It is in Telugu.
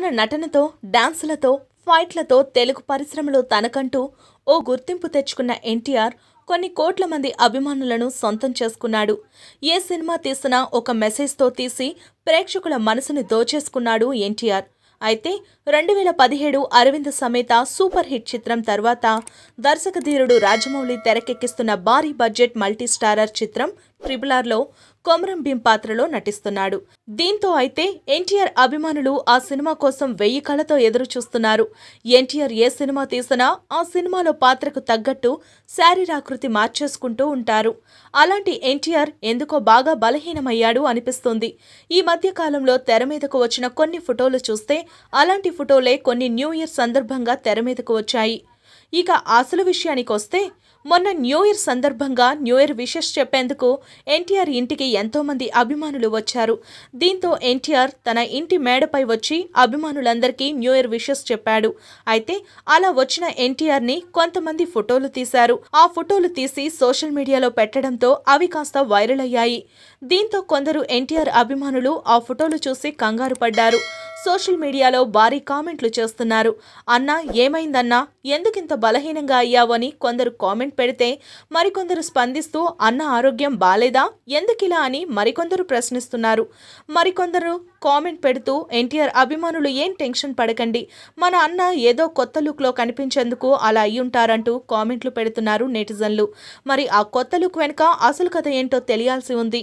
తన నటనతో డాన్సులతో ఫైట్లతో తెలుగు పరిశ్రమలో తనకంటూ ఓ గుర్తింపు తెచ్చుకున్న ఎన్టీఆర్ కొన్ని కోట్ల మంది అభిమానులను సొంతం చేసుకున్నాడు ఏ సినిమా తీసినా ఒక మెసేజ్తో తీసి ప్రేక్షకుల మనసుని దోచేసుకున్నాడు ఎన్టీఆర్ అయితే రెండు వేల పదిహేడు అరవింద్ సమేత సూపర్ హిట్ చిత్రం తర్వాత దర్శకధీరుడు రాజమౌళి తెరకెక్కిస్తున్న భారీ బడ్జెట్ మల్టీస్టారర్ చిత్రం ట్రిబుల్ ఆర్లో కొమరం భీం పాత్రలో నటిస్తున్నాడు దీంతో అయితే ఎన్టీఆర్ అభిమానులు ఆ సినిమా కోసం వెయ్యి కళ్ళతో ఎదురు చూస్తున్నారు ఎన్టీఆర్ ఏ సినిమా తీసినా ఆ సినిమాలో పాత్రకు తగ్గట్టు శారీరాకృతి మార్చేసుకుంటూ ఉంటారు అలాంటి ఎన్టీఆర్ ఎందుకో బాగా బలహీనమయ్యాడు అనిపిస్తుంది ఈ మధ్య కాలంలో తెర మీదకు వచ్చిన కొన్ని ఫోటోలు చూస్తే అలాంటి ఫోటోలే కొన్ని న్యూ ఇయర్ సందర్భంగా తెర మీదకు వచ్చాయి ఇక అసలు విషయానికి వస్తే మొన్న న్యూ ఇయర్ సందర్భంగా న్యూ ఇయర్ విషెస్ చెప్పేందుకు ఎన్టీఆర్ ఇంటికి ఎంతోమంది అభిమానులు వచ్చారు దీంతో ఎన్టీఆర్ తన ఇంటి మేడపై వచ్చి అభిమానులందరికీ న్యూ ఇయర్ విషెస్ చెప్పాడు అయితే అలా వచ్చిన ఎన్టీఆర్ని కొంతమంది ఫోటోలు తీశారు ఆ ఫోటోలు తీసి సోషల్ మీడియాలో పెట్టడంతో అవి కాస్త వైరల్ అయ్యాయి దీంతో కొందరు ఎన్టీఆర్ అభిమానులు ఆ ఫోటోలు చూసి కంగారు పడ్డారు సోషల్ మీడియాలో భారీ కామెంట్లు చేస్తున్నారు అన్నా ఏమైందన్నా ఎందుకింత బలహీనంగా అయ్యావని కొందరు కామెంట్ పెడితే మరికొందరు స్పందిస్తూ అన్న ఆరోగ్యం బాలేదా ఎందుకిలా అని మరికొందరు ప్రశ్నిస్తున్నారు మరికొందరు కామెంట్ పెడుతూ ఎన్టీఆర్ అభిమానులు ఏం టెన్షన్ పడకండి మన అన్న ఏదో కొత్త లుక్లో కనిపించేందుకు అలా అయ్యుంటారంటూ కామెంట్లు పెడుతున్నారు నెటిజన్లు మరి ఆ కొత్త లుక్ వెనుక అసలు కథ ఏంటో తెలియాల్సి ఉంది